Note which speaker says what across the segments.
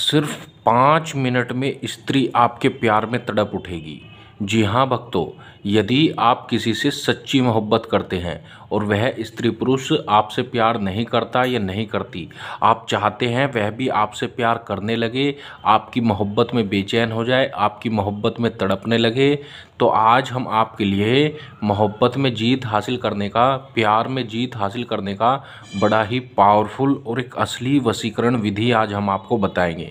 Speaker 1: सिर्फ पाँच मिनट में स्त्री आपके प्यार में तड़प उठेगी जी हाँ भक्तों यदि आप किसी से सच्ची मोहब्बत करते हैं और वह स्त्री पुरुष आपसे प्यार नहीं करता या नहीं करती आप चाहते हैं वह भी आपसे प्यार करने लगे आपकी मोहब्बत में बेचैन हो जाए आपकी मोहब्बत में तड़पने लगे तो आज हम आपके लिए मोहब्बत में जीत हासिल करने का प्यार में जीत हासिल करने का बड़ा ही पावरफुल और एक असली वसीकरण विधि आज हम आपको बताएंगे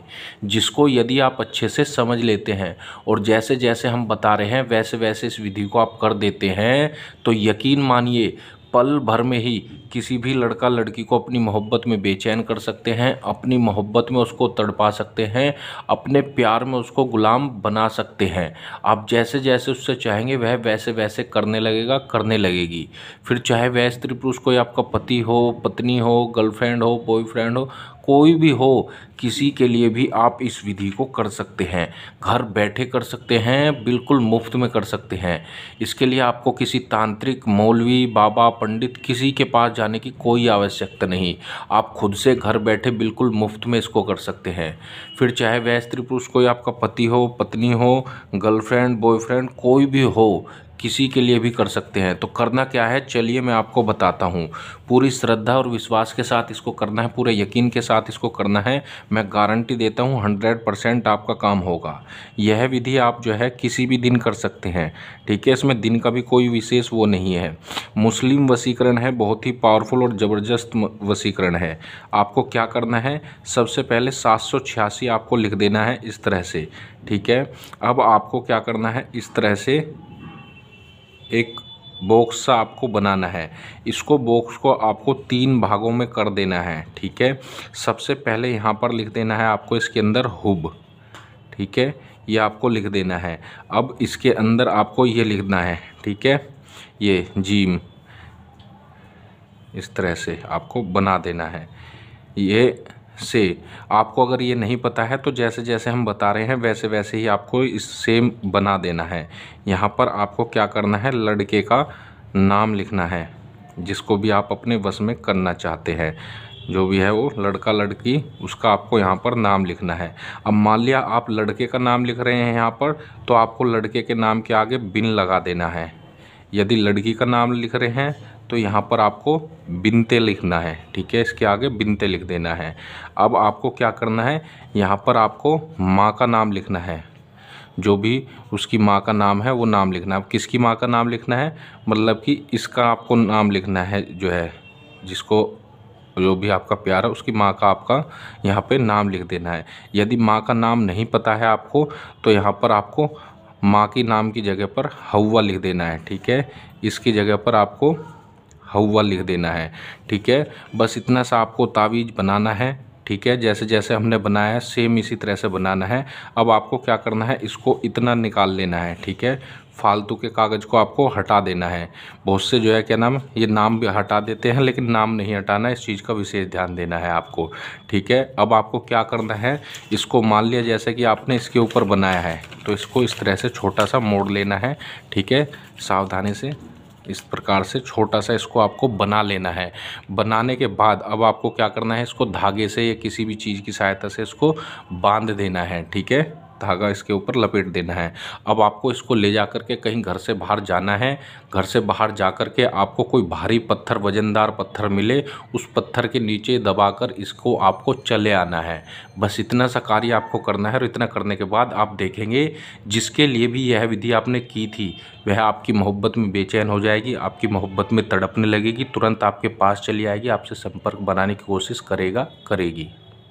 Speaker 1: जिसको यदि आप अच्छे से समझ लेते हैं और जैसे जैसे हम बता रहे हैं वैसे वैसे इस विधि को आप कर देते हैं तो यकीन मानिए पल भर में ही किसी भी लड़का लड़की को अपनी मोहब्बत में बेचैन कर सकते हैं अपनी मोहब्बत में उसको तड़पा सकते हैं अपने प्यार में उसको गुलाम बना सकते हैं आप जैसे जैसे उससे चाहेंगे वह वैसे वैसे करने लगेगा करने लगेगी फिर चाहे वह स्त्री पुरुष कोई आपका पति हो पत्नी हो गर्लफ्रेंड हो बॉयफ्रेंड हो कोई भी हो किसी के लिए भी आप इस विधि को कर सकते हैं घर बैठे कर सकते हैं बिल्कुल मुफ्त में कर सकते हैं इसके लिए आपको किसी तांत्रिक मौलवी बाबा पंडित किसी के पास जाने की कोई आवश्यकता नहीं आप खुद से घर बैठे बिल्कुल मुफ्त में इसको कर सकते हैं फिर चाहे वह स्त्री पुरुष कोई आपका पति हो पत्नी हो गर्लफ्रेंड बॉयफ्रेंड कोई भी हो किसी के लिए भी कर सकते हैं तो करना क्या है चलिए मैं आपको बताता हूँ पूरी श्रद्धा और विश्वास के साथ इसको करना है पूरे यकीन के साथ इसको करना है मैं गारंटी देता हूँ हंड्रेड परसेंट आपका काम होगा यह विधि आप जो है किसी भी दिन कर सकते हैं ठीक है इसमें दिन का भी कोई विशेष वो नहीं है मुस्लिम वसीकरण है बहुत ही पावरफुल और ज़बरदस्त वसीकरण है आपको क्या करना है सबसे पहले सात आपको लिख देना है इस तरह से ठीक है अब आपको क्या करना है इस तरह से एक बॉक्स सा आपको बनाना है इसको बॉक्स को आपको तीन भागों में कर देना है ठीक है सबसे पहले यहाँ पर लिख देना है आपको इसके अंदर हुब ठीक है ये आपको लिख देना है अब इसके अंदर आपको ये लिखना है ठीक है ये जीम इस तरह से आपको बना देना है ये से आपको अगर ये नहीं पता है तो जैसे जैसे हम बता रहे हैं वैसे वैसे ही आपको इस सेम बना देना है यहाँ पर आपको क्या करना है लड़के का नाम लिखना है जिसको भी आप अपने बस में करना चाहते हैं जो भी है वो लड़का लड़की उसका आपको यहाँ पर नाम लिखना है अब मान लिया आप लड़के का नाम लिख रहे हैं यहाँ पर तो आपको लड़के के नाम के आगे बिन लगा देना है यदि लड़की का नाम लिख रहे हैं तो यहाँ पर आपको बिनते लिखना है ठीक है इसके आगे बिनते लिख देना है अब आपको क्या करना है यहाँ पर आपको माँ का नाम लिखना है जो भी उसकी माँ का नाम है वो नाम लिखना है अब किसकी माँ का नाम लिखना है मतलब कि इसका आपको नाम लिखना है जो है जिसको जो भी आपका प्यार है उसकी माँ का आपका यहाँ पे नाम लिख देना है यदि माँ का नाम नहीं पता है आपको तो यहाँ पर आपको माँ की नाम की जगह पर हवा लिख देना है ठीक है इसकी जगह पर आपको हवा लिख देना है ठीक है बस इतना सा आपको तावीज़ बनाना है ठीक है जैसे जैसे हमने बनाया है सेम इसी तरह से बनाना है अब आपको क्या करना है इसको इतना निकाल लेना है ठीक है फालतू के कागज़ को आपको हटा देना है बहुत से जो है क्या नाम ये नाम भी हटा देते हैं लेकिन नाम नहीं हटाना इस चीज़ का विशेष ध्यान देना है आपको ठीक है अब आपको क्या करना है इसको मान लिया जैसे कि आपने इसके ऊपर बनाया है तो इसको इस तरह से छोटा सा मोड़ लेना है ठीक है सावधानी से इस प्रकार से छोटा सा इसको आपको बना लेना है बनाने के बाद अब आपको क्या करना है इसको धागे से या किसी भी चीज़ की सहायता से इसको बांध देना है ठीक है धागा इसके ऊपर लपेट देना है अब आपको इसको ले जा कर के कहीं घर से बाहर जाना है घर से बाहर जा कर के आपको कोई भारी पत्थर वजनदार पत्थर मिले उस पत्थर के नीचे दबाकर इसको आपको चले आना है बस इतना सा कार्य आपको करना है और इतना करने के बाद आप देखेंगे जिसके लिए भी यह विधि आपने की थी वह आपकी मोहब्बत में बेचैन हो जाएगी आपकी मोहब्बत में तड़पने लगेगी तुरंत आपके पास चली आएगी आपसे संपर्क बनाने की कोशिश करेगा करेगी